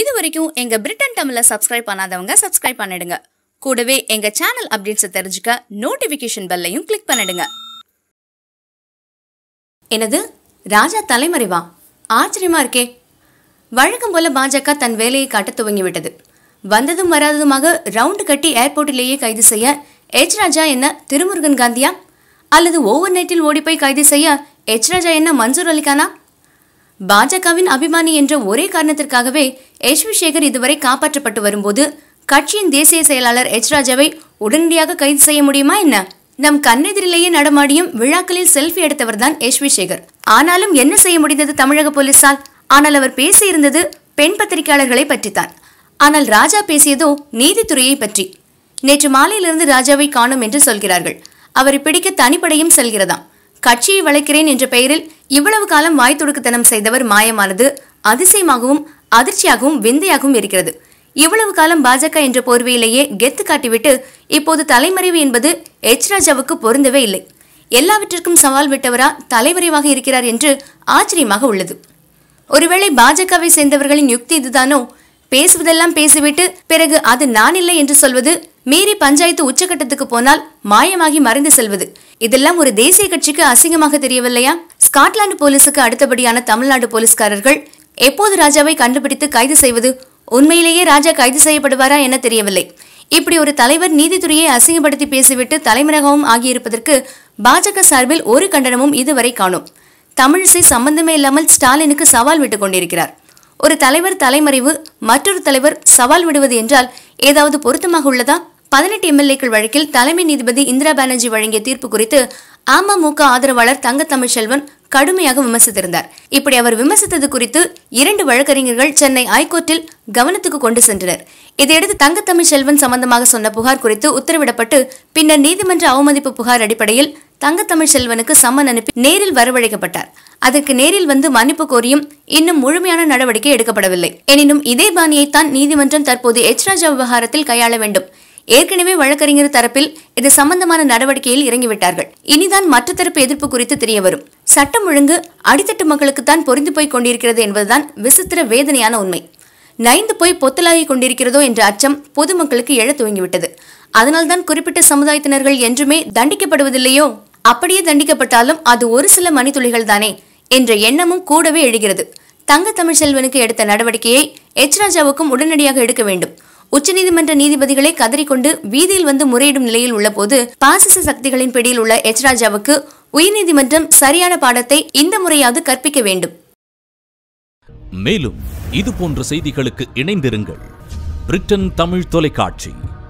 இது வரைக்கும் எங்கள் பிரிட்டன் தமிழில் சப்ஸ்கிரைப் பண்ணாதவங்க சப்ஸ்கிரைப் பண்ணிடுங்க கூடவே எங்கள் சேனல் அப்டேட்ஸை தெரிஞ்சுக்க நோட்டிஃபிகேஷன் பெல்லையும் கிளிக் பண்ணிடுங்க எனது ராஜா தலைமறைவா ஆச்சரியமா இருக்கே வழக்கம் போல பாஜக தன் வேலையை காட்ட துவங்கிவிட்டது வந்ததும் வராததுமாக ரவுண்டு கட்டி ஏர்போர்ட்டிலேயே கைது செய்ய எச் ராஜா என்ன திருமுருகன் காந்தியா அல்லது ஓவர் நைட்டில் ஓடிப்போய் கைது செய்ய எச் ராஜா என்ன மன்சூர் அலிகானா பாஜகவின் அபிமானி என்ற ஒரே காரணத்திற்காகவே எச் வி சேகர் இதுவரை காப்பாற்றப்பட்டு வரும்போது கட்சியின் தேசிய செயலாளர் எச் ராஜாவை உடனடியாக கைது செய்ய முடியுமா என்ன நம் கண்ணெதிரிலேயே நடமாடியும் விழாக்களில் செல்ஃபி எடுத்தவர் தான் எச் வி சேகர் ஆனாலும் என்ன செய்ய முடிந்தது தமிழக போலீசால் ஆனால் அவர் பேசியிருந்தது பெண் பத்திரிகையாளர்களை பற்றித்தான் ஆனால் ராஜா பேசியதோ நீதித்துறையை பற்றி நேற்று மாலையிலிருந்து ராஜாவை காணும் என்று சொல்கிறார்கள் அவரை பிடிக்க தனிப்படையும் செல்கிறதாம் கட்சியை வளைக்கிறேன் என்ற பெயரில் இவ்வளவு காலம் வாய் தொடுக்குத்தனம் செய்தவர் மாயமானது அதிசயமாகவும் அதிர்ச்சியாகவும் விந்தையாகவும் இருக்கிறது இவ்வளவு காலம் பாஜக என்ற போர்வையிலேயே கெத்து காட்டிவிட்டு இப்போது தலைமறைவு என்பது எச் ராஜாவுக்கு பொருந்தவே இல்லை எல்லாவற்றிற்கும் சவால் விட்டவரா தலைமறைவாக இருக்கிறார் என்று ஆச்சரியமாக உள்ளது ஒருவேளை பாஜகவை சேர்ந்தவர்களின் யுக்தி இதுதானோ பேசுவதெல்லாம் பேசிவிட்டு பிறகு அது நான் இல்லை என்று சொல்வது மீறி பஞ்சாயத்து உச்சகட்டத்துக்கு போனால் மாயமாகி மறைந்து செல்வது இதெல்லாம் ஒரு தேசிய கட்சிக்கு அசிங்கமாக தெரியவில்லையா ஸ்காட்லாந்து போலீஸுக்கு அடுத்தபடியான தமிழ்நாடு போலீஸ்காரர்கள் எப்போது ராஜாவை கண்டுபிடித்து கைது செய்வது உண்மையிலேயே ராஜா கைது செய்யப்படுவாரா என தெரியவில்லை இப்படி ஒரு தலைவர் நீதித்துறையை அசிங்கப்படுத்தி பேசிவிட்டு தலைமையகமும் ஆகியிருப்பதற்கு பாஜக சார்பில் ஒரு கண்டனமும் இதுவரை காணும் தமிழிசை சம்பந்தமே இல்லாமல் ஸ்டாலினுக்கு சவால் விட்டுக் கொண்டிருக்கிறார் ஒரு தலைவர் தலைமறைவு மற்றொரு தலைவர் சவால் விடுவது என்றால் ஏதாவது பொருத்தமாக உள்ளதா பதினெட்டு எம்எல்ஏக்கள் வழக்கில் தலைமை நீதிபதி இந்திரா பானர்ஜி வழங்கிய தீர்ப்பு குறித்து அமமுக ஆதரவாளர் தங்க தமிழ்செல்வன் கடுமையாக விமர்சித்திருந்தார் இப்படி அவர் விமர்சித்தது குறித்து இரண்டு வழக்கறிஞர்கள் சென்னை ஐகோர்ட்டில் கவனத்துக்கு கொண்டு சென்றனர் இதையடுத்து தங்க தமிழ்ச்செல்வன் சம்பந்தமாக சொன்ன புகார் குறித்து உத்தரவிடப்பட்டு பின்னர் நீதிமன்ற அவமதிப்பு புகார் அடிப்படையில் தங்கத்தமிழ் செல்வனுக்கு சம்மன் அனுப்பி நேரில் வரவழைக்கப்பட்டார் அதற்கு நேரில் வந்து மன்னிப்பு கோரியும் இன்னும் முழுமையான நடவடிக்கை எடுக்கப்படவில்லை எனினும் இதே பாணியைத்தான் நீதிமன்றம் தற்போது எச் ராஜா விவகாரத்தில் கையாள வேண்டும் ஏற்கனவே வழக்கறிஞர் தரப்பில் இது சம்பந்தமான நடவடிக்கையில் இறங்கிவிட்டார்கள் இனிதான் மற்ற தரப்பு எதிர்ப்பு குறித்து தெரிய வரும் சட்டம் ஒழுங்கு அடித்தட்டு மக்களுக்கு தான் பொருந்து போய் கொண்டிருக்கிறது என்பதுதான் விசித்திர வேதனையான உண்மை நைந்து போய் பொத்தலாகி கொண்டிருக்கிறதோ என்ற அச்சம் பொதுமக்களுக்கு எழ துவங்கிவிட்டது அதனால்தான் குறிப்பிட்ட சமுதாயத்தினர்கள் என்றுமே தண்டிக்கப்படுவதில்லையோ அப்படியே தண்டிக்கப்பட்டாலும் அது ஒரு சில மணித்துளிகள் தானே என்ற எண்ணமும் கூடவே எழுகிறது தங்க தமிழ்செல்வனுக்கு எடுத்த நடவடிக்கையை எச் ராஜாவுக்கும் உடனடியாக எடுக்க வேண்டும் உச்சநீதிமன்ற நீதிபதிகளை கதறிக்கொண்டு வீதியில் வந்து முறையிடும் நிலையில் உள்ள போது பாசிச சக்திகளின் பிடியில் உள்ள எச் ராஜாவுக்கு உயர்நீதிமன்றம் சரியான பாடத்தை இந்த முறையாவது கற்பிக்க வேண்டும் மேலும் இது போன்ற செய்திகளுக்கு இணைந்திருங்கள் பிரிட்டன் தமிழ் தொலைக்காட்சி